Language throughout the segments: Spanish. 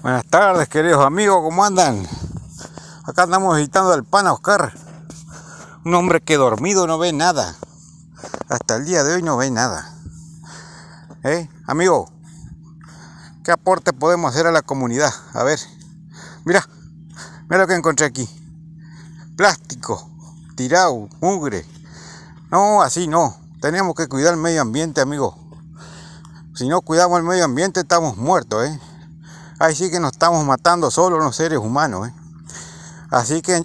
Buenas tardes, queridos amigos, ¿cómo andan? Acá andamos visitando al pana Oscar, un hombre que dormido no ve nada. Hasta el día de hoy no ve nada. ¿Eh? Amigo, ¿qué aporte podemos hacer a la comunidad? A ver, mira, mira lo que encontré aquí. Plástico, tirado, mugre. No, así no. Tenemos que cuidar el medio ambiente, amigo. Si no cuidamos el medio ambiente, estamos muertos, ¿eh? Ahí sí que nos estamos matando solo los seres humanos. ¿eh? Así que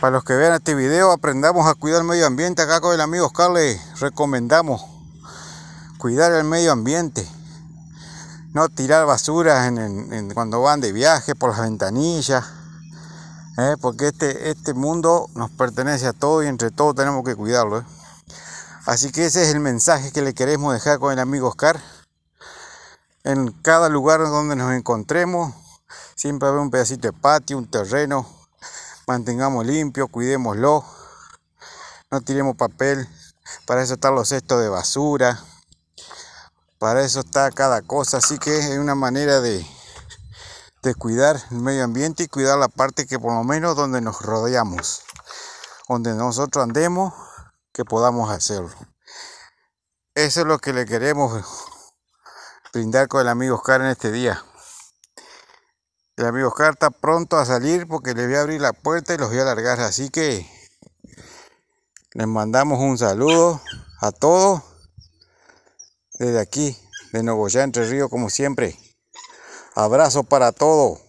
para los que vean este video, aprendamos a cuidar el medio ambiente. Acá con el amigo Oscar le recomendamos cuidar el medio ambiente. No tirar basura cuando van de viaje por las ventanillas. ¿eh? Porque este, este mundo nos pertenece a todos y entre todos tenemos que cuidarlo. ¿eh? Así que ese es el mensaje que le queremos dejar con el amigo Oscar. En cada lugar donde nos encontremos, siempre habrá un pedacito de patio, un terreno. Mantengamos limpio, cuidémoslo. No tiremos papel. Para eso están los cestos de basura. Para eso está cada cosa. Así que es una manera de, de cuidar el medio ambiente y cuidar la parte que por lo menos donde nos rodeamos. Donde nosotros andemos, que podamos hacerlo. Eso es lo que le queremos brindar con el amigo Oscar en este día. El amigo Oscar está pronto a salir porque le voy a abrir la puerta y los voy a alargar. Así que les mandamos un saludo a todos desde aquí, de Ya, Entre Ríos, como siempre. Abrazo para todos.